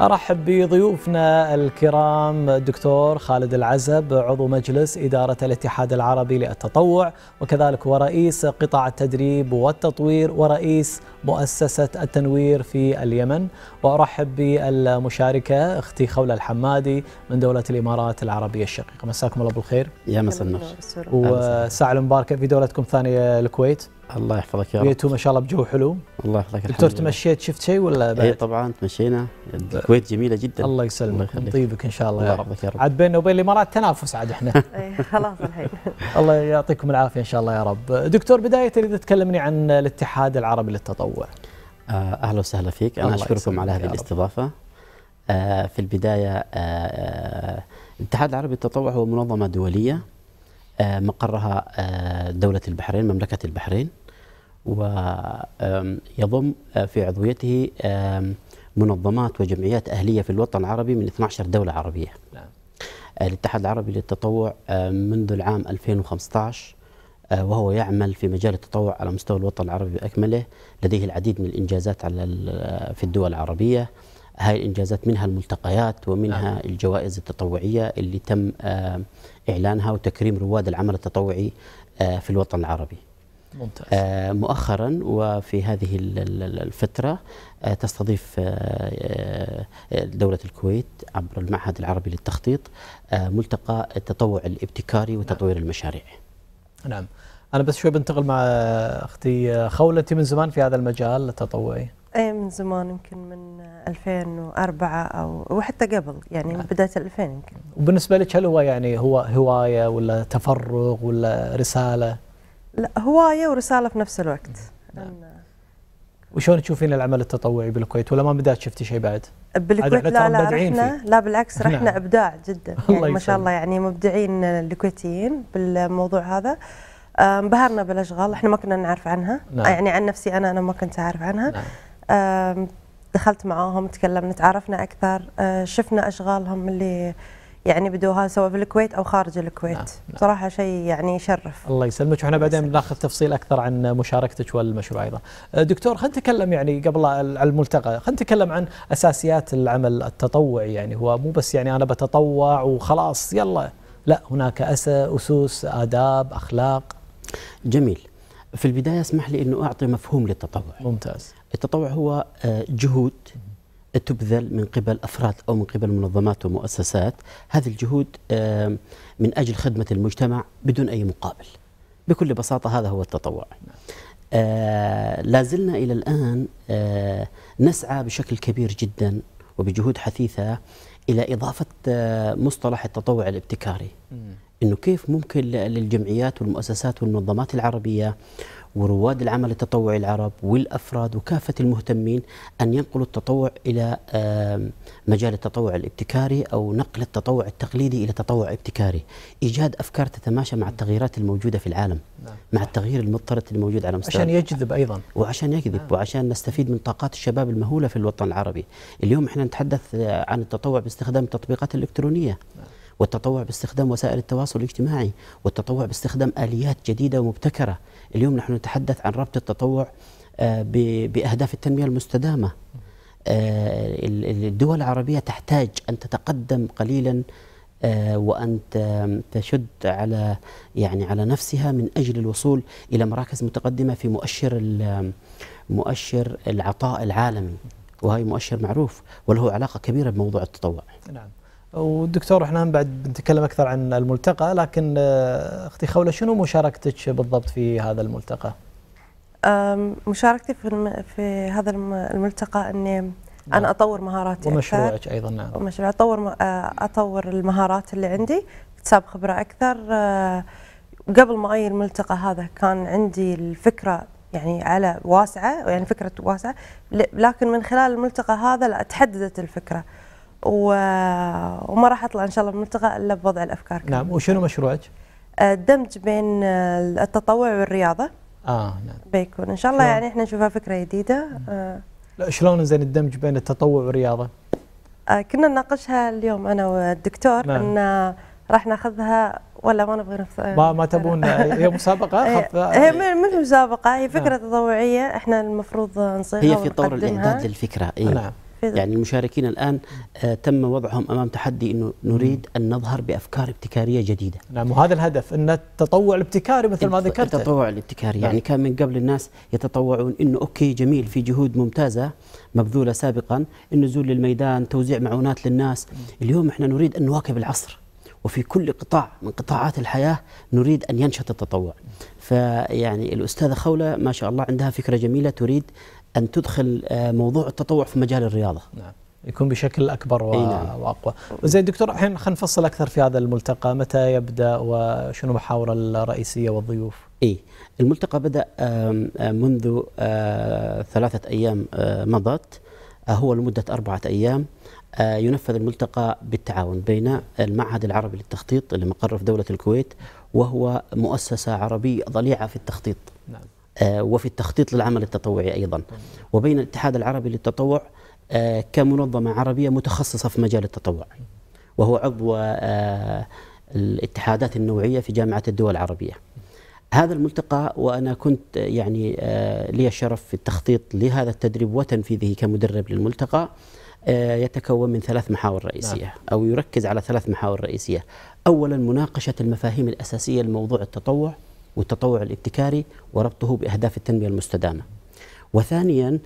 ارحب بضيوفنا الكرام دكتور خالد العزب عضو مجلس اداره الاتحاد العربي للتطوع وكذلك ورئيس قطاع التدريب والتطوير ورئيس مؤسسه التنوير في اليمن وارحب بالمشاركه اختي خوله الحمادي من دوله الامارات العربيه الشقيقه مساكم الله بالخير يا مساء النور وساعه المباركه في دولتكم الثانيه الكويت الله يحفظك يا رب جيتوا ما شاء الله بجو حلو الله يحفظك دكتور تمشيت شفت شيء ولا إيه، بعد؟ اي طبعا تمشينا الكويت جميله جدا الله يسلمك من طيبك ان شاء الله, الله يا رب, رب. عاد بيننا وبين الامارات تنافس عاد احنا إيه، خلاص الحين الله يعطيكم العافيه ان شاء الله يا رب دكتور بدايه اذا تكلمني عن الاتحاد العربي للتطوع آه، اهلا وسهلا فيك انا اشكركم على هذه الاستضافه آه، في البدايه آه، الاتحاد العربي للتطوع هو منظمه دوليه آه، مقرها آه، دولة البحرين مملكة البحرين ويضم آه، في عضويته منظمات وجمعيات أهلية في الوطن العربي من 12 دولة عربية نعم. الاتحاد العربي للتطوع منذ العام 2015 وهو يعمل في مجال التطوع على مستوى الوطن العربي بأكمله لديه العديد من الإنجازات على في الدول العربية هاي الإنجازات منها الملتقيات ومنها نعم. الجوائز التطوعية اللي تم آه، إعلانها وتكريم رواد العمل التطوعي آه، في الوطن العربي ممتاز. آه، مؤخرا وفي هذه الفترة تستضيف دولة الكويت عبر المعهد العربي للتخطيط ملتقى التطوع الابتكاري نعم. وتطوير نعم. المشاريع نعم أنا بس شوي بنتقل مع أختي خولتي من زمان في هذا المجال التطوعي اي من زمان يمكن من 2004 او وحتى قبل يعني من نعم. بدايه 2000 يمكن وبالنسبه لك هل هو يعني هو هوايه ولا تفرغ ولا رساله؟ لا هوايه ورساله في نفس الوقت نعم. وشلون تشوفين العمل التطوعي بالكويت ولا ما بدات شفتي شيء بعد؟ بالكويت لا لا رحنا لا بالعكس رحنا نعم. ابداع جدا يعني ما شاء الله يعني مبدعين الكويتيين بالموضوع هذا آه، انبهرنا بالاشغال احنا ما كنا نعرف عنها نعم. يعني عن نفسي انا انا ما كنت اعرف عنها نعم. دخلت معاهم تكلمنا تعرفنا اكثر أه، شفنا اشغالهم اللي يعني بدوها سواء في الكويت او خارج الكويت نعم. نعم. صراحه شيء يعني يشرف الله يسلمك واحنا بعدين بناخذ تفصيل اكثر عن مشاركتك والمشروع ايضا أه، دكتور خلينا نتكلم يعني قبل الملتقى خلينا نتكلم عن اساسيات العمل التطوعي يعني هو مو بس يعني انا بتطوع وخلاص يلا لا هناك اسس اداب اخلاق جميل في البدايه اسمح لي انه اعطي مفهوم للتطوع ممتاز التطوع هو آه، جهود تبذل من قبل افراد او من قبل منظمات ومؤسسات هذه الجهود آه، من اجل خدمه المجتمع بدون اي مقابل بكل بساطه هذا هو التطوع آه، لا زلنا الى الان نسعى بشكل كبير جدا وبجهود حثيثه الى اضافه مصطلح التطوع الابتكاري انه كيف ممكن للجمعيات والمؤسسات والمنظمات العربيه ورواد العمل التطوعي العرب والافراد وكافه المهتمين ان ينقلوا التطوع الى مجال التطوع الابتكاري او نقل التطوع التقليدي الى تطوع ابتكاري، ايجاد افكار تتماشى مع التغييرات الموجوده في العالم نعم. مع التغيير المضطرد الموجود على مستوى عشان يجذب ايضا وعشان يجذب نعم. وعشان نستفيد من طاقات الشباب المهوله في الوطن العربي، اليوم احنا نتحدث آه، عن التطوع باستخدام التطبيقات الالكترونيه نعم. والتطوع باستخدام وسائل التواصل الاجتماعي والتطوع باستخدام آليات جديدة ومبتكرة اليوم نحن نتحدث عن ربط التطوع آه، بأهداف التنمية المستدامة آه، الدول العربية تحتاج أن تتقدم قليلا آه، وأن تشد على يعني على نفسها من أجل الوصول إلى مراكز متقدمة في مؤشر مؤشر العطاء العالمي وهي مؤشر معروف وله علاقة كبيرة بموضوع التطوع نعم ودكتور احنا بعد بنتكلم اكثر عن الملتقى لكن آه، اختي خوله شنو مشاركتك بالضبط في هذا الملتقى؟ مشاركتي في في هذا الملتقى اني نعم. انا اطور مهاراتي ومشروعك ايضا نعم ومشروع اطور آه، اطور المهارات اللي عندي اكتساب خبره اكثر آه، قبل ما اي الملتقى هذا كان عندي الفكره يعني على واسعه يعني فكره واسعه لكن من خلال الملتقى هذا لا تحددت الفكره و... وما راح اطلع ان شاء الله من الملتقى الا بوضع الافكار كمان. نعم وشنو مشروعك؟ آه، الدمج بين التطوع والرياضه اه نعم بيكون ان شاء الله يعني احنا نشوفها فكره جديده آه. لا شلون زين الدمج بين التطوع والرياضه؟ آه، كنا نناقشها اليوم انا والدكتور نعم. ان راح ناخذها ولا ما نبغى نفس ما ما تبون هي مسابقه هي مش مسابقه هي نعم. فكره نعم. تطوعيه احنا المفروض نصيغها هي في طور الاعداد للفكره اي نعم يعني المشاركين الآن آه، تم وضعهم أمام تحدي أنه نريد أن نظهر بأفكار ابتكارية جديدة نعم وهذا الهدف أن التطوع الابتكاري مثل ما ذكرت التطوع الابتكاري يعني نعم. كان من قبل الناس يتطوعون أنه أوكي جميل في جهود ممتازة مبذولة سابقا النزول للميدان توزيع معونات للناس اليوم احنا نريد أن نواكب العصر وفي كل قطاع من قطاعات الحياة نريد أن ينشط التطوع فيعني الأستاذة خولة ما شاء الله عندها فكرة جميلة تريد ان تدخل آه، موضوع التطوع في مجال الرياضه. نعم. يكون بشكل اكبر و... نعم. واقوى. زين دكتور الحين خلينا نفصل اكثر في هذا الملتقى، متى يبدا وشنو المحاور الرئيسيه والضيوف؟ اي الملتقى بدا آه، منذ آه، ثلاثه ايام مضت هو لمده اربعه ايام ينفذ الملتقى بالتعاون بين المعهد العربي للتخطيط اللي مقر في دوله الكويت وهو مؤسسه عربيه ضليعه في التخطيط. نعم. آه، وفي التخطيط للعمل التطوعي أيضا وبين الاتحاد العربي للتطوع آه، كمنظمة عربية متخصصة في مجال التطوع وهو عضو آه، الاتحادات النوعية في جامعة الدول العربية هذا الملتقى وأنا كنت يعني لي الشرف في التخطيط لهذا التدريب وتنفيذه كمدرب للملتقى يتكون من ثلاث محاور رئيسية نعم. أو يركز على ثلاث محاور رئيسية أولا مناقشة المفاهيم الأساسية لموضوع التطوع والتطوع الابتكاري وربطه باهداف التنميه المستدامه. وثانيا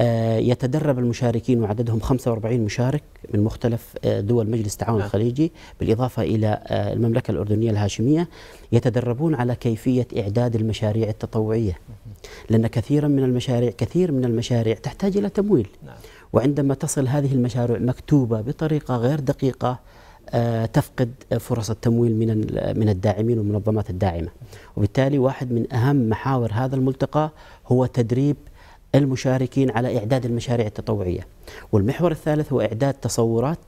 آه، يتدرب المشاركين وعددهم 45 مشارك من مختلف آه، دول مجلس التعاون نعم. الخليجي بالإضافة إلى آه، المملكة الأردنية الهاشمية يتدربون على كيفية إعداد المشاريع التطوعية لأن كثيرا من المشاريع كثير من المشاريع تحتاج إلى تمويل نعم. وعندما تصل هذه المشاريع مكتوبة بطريقة غير دقيقة آه، تفقد فرص التمويل من من الداعمين والمنظمات الداعمه وبالتالي واحد من اهم محاور هذا الملتقى هو تدريب المشاركين على اعداد المشاريع التطوعيه والمحور الثالث هو اعداد تصورات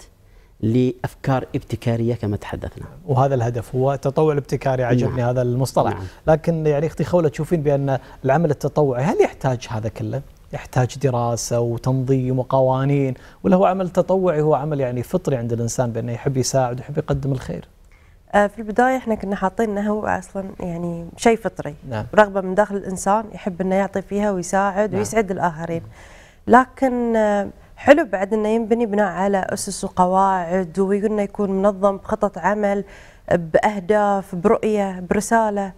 لافكار ابتكاريه كما تحدثنا. وهذا الهدف هو التطوع الابتكاري عجبني نعم. هذا المصطلح، نعم. لكن يعني اختي خوله تشوفين بان العمل التطوعي هل يحتاج هذا كله؟ يحتاج دراسة وتنظيم وقوانين ولا هو عمل تطوعي هو عمل يعني فطري عند الإنسان بأنه يحب يساعد ويحب يقدم الخير آه، في البداية احنا كنا حاطين انه هو اصلا يعني شيء فطري نعم. رغبة من داخل الانسان يحب انه يعطي فيها ويساعد نعم. ويسعد الاخرين لكن آه، حلو بعد انه ينبني بناء على اسس وقواعد انه يكون منظم بخطط عمل باهداف برؤية برسالة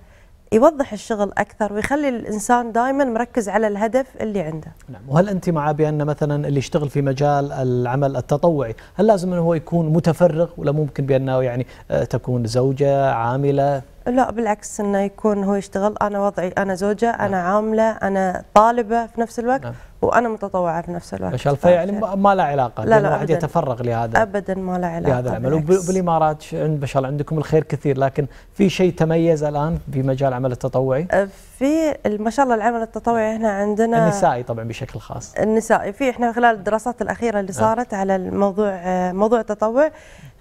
يوضح الشغل اكثر ويخلي الانسان دائما مركز على الهدف اللي عنده. نعم، وهل انت مع بان مثلا اللي يشتغل في مجال العمل التطوعي، هل لازم انه هو يكون متفرغ ولا ممكن بانه يعني آه، تكون زوجه عامله؟ لا بالعكس انه يكون هو يشتغل انا وضعي انا زوجه، نعم. انا عامله، انا طالبه في نفس الوقت. نعم. وانا متطوعه في نفس الوقت ما شاء الله فيعني ما له علاقه لا لا الواحد يتفرغ لهذا ابدا ما له علاقه لهذا العمل وبالامارات ما شاء الله عندكم الخير كثير لكن في شيء تميز الان في مجال العمل التطوعي؟ أه، في ما شاء الله العمل التطوعي هنا عندنا النسائي طبعا بشكل خاص النسائي في احنا خلال الدراسات الاخيره اللي نعم. صارت أه. على الموضوع أه، موضوع التطوع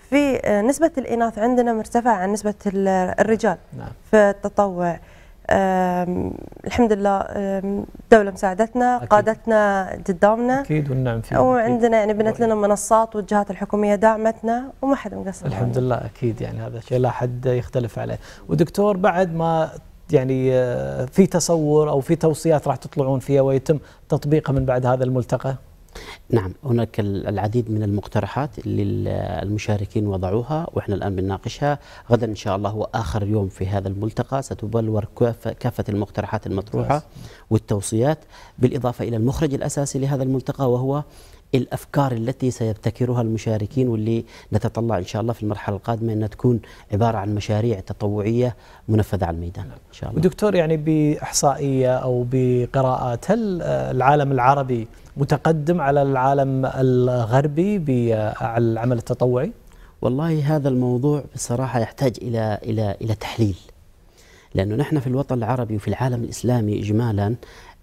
في أه، نسبه الاناث عندنا مرتفعه عن نسبه الرجال نعم. في التطوع الحمد لله الدولة مساعدتنا أكيد. قادتنا قدامنا أكيد والنعم فيها وعندنا يعني بنت لنا منصات والجهات الحكومية دعمتنا وما حد مقصر الحمد لله أكيد يعني هذا شيء لا حد يختلف عليه ودكتور بعد ما يعني آه، في تصور أو في توصيات راح تطلعون فيها ويتم تطبيقها من بعد هذا الملتقى نعم هناك العديد من المقترحات اللي المشاركين وضعوها واحنا الان بنناقشها غدا ان شاء الله هو اخر يوم في هذا الملتقى ستبلور كافه المقترحات المطروحه والتوصيات بالاضافه الى المخرج الاساسي لهذا الملتقى وهو الافكار التي سيبتكرها المشاركين واللي نتطلع ان شاء الله في المرحله القادمه انها تكون عباره عن مشاريع تطوعيه منفذه على الميدان نعم. ان شاء الله. دكتور يعني باحصائيه او بقراءات هل العالم العربي متقدم على العالم الغربي بالعمل التطوعي؟ والله هذا الموضوع بصراحه يحتاج الى الى الى تحليل. لانه نحن في الوطن العربي وفي العالم الاسلامي اجمالا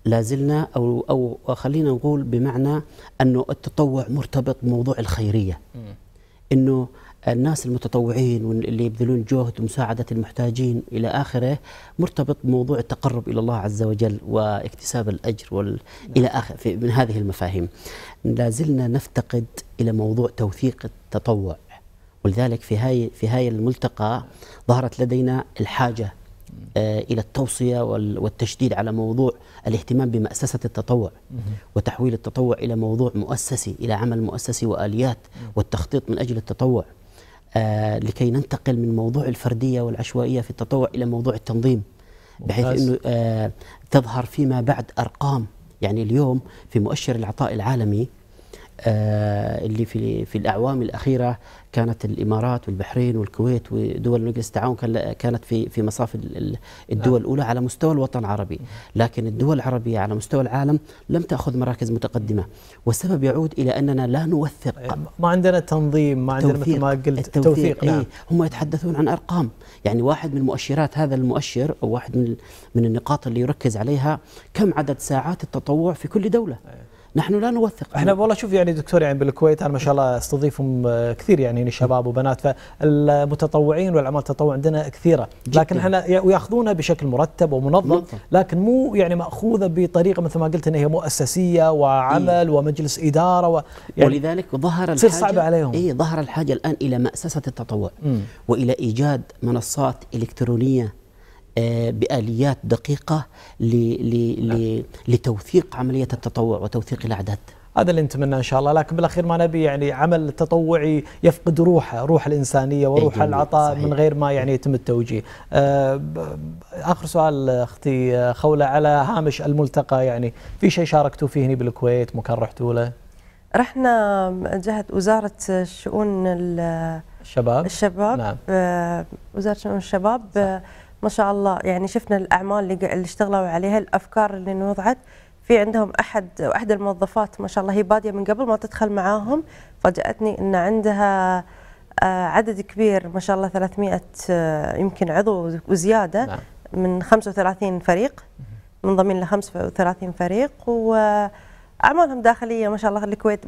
لازلنا أو, أو خلينا نقول بمعنى أنه التطوع مرتبط بموضوع الخيرية أنه الناس المتطوعين واللي يبذلون جهد ومساعدة المحتاجين إلى آخره مرتبط بموضوع التقرب إلى الله عز وجل واكتساب الأجر وال... نعم. إلى آخر في من هذه المفاهيم لازلنا نفتقد إلى موضوع توثيق التطوع ولذلك في هاي في هاي الملتقى ظهرت لدينا الحاجة آه، إلى التوصية والتشديد على موضوع الاهتمام بمأسسة التطوع وتحويل التطوع إلى موضوع مؤسسي إلى عمل مؤسسي وآليات والتخطيط من أجل التطوع آه، لكي ننتقل من موضوع الفردية والعشوائية في التطوع إلى موضوع التنظيم بحيث أنه آه، تظهر فيما بعد أرقام يعني اليوم في مؤشر العطاء العالمي آه، اللي في في الاعوام الاخيره كانت الامارات والبحرين والكويت ودول مجلس التعاون كانت في في مصاف الدول الاولى على مستوى الوطن العربي، لكن الدول العربيه على مستوى العالم لم تاخذ مراكز متقدمه، والسبب يعود الى اننا لا نوثق إيه، ما عندنا تنظيم، ما عندنا مثل ما قلت توثيق إيه، نعم. إيه هم يتحدثون عن ارقام، يعني واحد من مؤشرات هذا المؤشر او واحد من من النقاط اللي يركز عليها كم عدد ساعات التطوع في كل دوله. أيه. نحن لا نوثق احنا والله شوف يعني دكتور يعني بالكويت انا ما شاء الله استضيفهم آه، كثير يعني،, يعني شباب وبنات فالمتطوعين والاعمال التطوع عندنا كثيره لكن احنا ياخذونها بشكل مرتب ومنظم لكن مو يعني ماخوذه بطريقه مثل ما قلت ان هي مؤسسيه وعمل إيه؟ ومجلس اداره و يعني ولذلك ظهر الحاجه صعبه عليهم اي ظهر الحاجه الان الى مؤسسه التطوع والى ايجاد منصات الكترونيه آه، باليات دقيقه لتوثيق عمليه التطوع وتوثيق الاعداد هذا اللي نتمناه ان شاء الله لكن بالاخير ما نبي يعني عمل تطوعي يفقد روحه روح الانسانيه وروح العطاء صحيح. من غير ما يعني يتم التوجيه آه، اخر سؤال اختي آه، خوله على هامش الملتقى يعني في شيء شاركتوا فيه هنا بالكويت مكان رحتوا له رحنا جهه وزاره الشؤون الشباب الشباب نعم وزاره شؤون الشباب صح. ما شاء الله يعني شفنا الاعمال اللي, اللي اشتغلوا عليها الافكار اللي انوضعت في عندهم احد احدى الموظفات ما شاء الله هي باديه من قبل ما تدخل معاهم فاجاتني ان عندها آه، عدد كبير ما شاء الله 300 آه، يمكن عضو وزياده نعم. من 35 فريق منضمين ل 35 فريق واعمالهم آه، داخليه ما شاء الله الكويت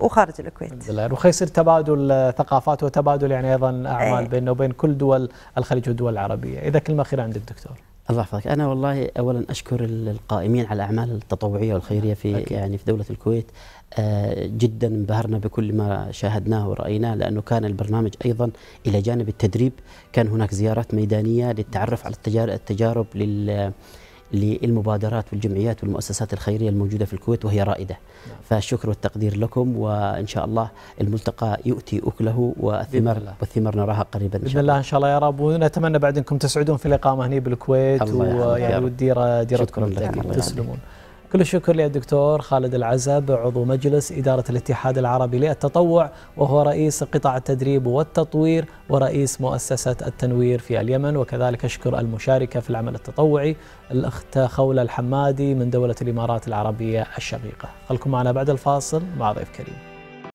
وخارج الكويت الحمد يعني وخيصير تبادل آه، ثقافات وتبادل يعني ايضا اعمال إيه. بيننا وبين كل دول الخليج والدول العربيه، اذا كلمه اخيره عندك دكتور. الله يحفظك، انا والله اولا اشكر القائمين على الاعمال التطوعيه والخيريه في أكيد. يعني في دوله الكويت آه، جدا انبهرنا بكل ما شاهدناه ورأيناه لأنه كان البرنامج أيضا إلى جانب التدريب كان هناك زيارات ميدانية للتعرف على التجارب لل للمبادرات والجمعيات والمؤسسات الخيرية الموجودة في الكويت وهي رائدة نعم. فالشكر والتقدير لكم وإن شاء الله الملتقى يؤتي أكله والثمر والثمر نراها قريبا بإذن الله إن شاء الله يا رب ونتمنى بعد أنكم تسعدون في الإقامة هنا بالكويت ويعني والديرة ديرتكم تسلمون كل الشكر للدكتور خالد العزب عضو مجلس إدارة الاتحاد العربي للتطوع وهو رئيس قطاع التدريب والتطوير ورئيس مؤسسة التنوير في اليمن وكذلك أشكر المشاركة في العمل التطوعي الأخت خولة الحمادي من دولة الإمارات العربية الشقيقة خلكم معنا بعد الفاصل مع ضيف كريم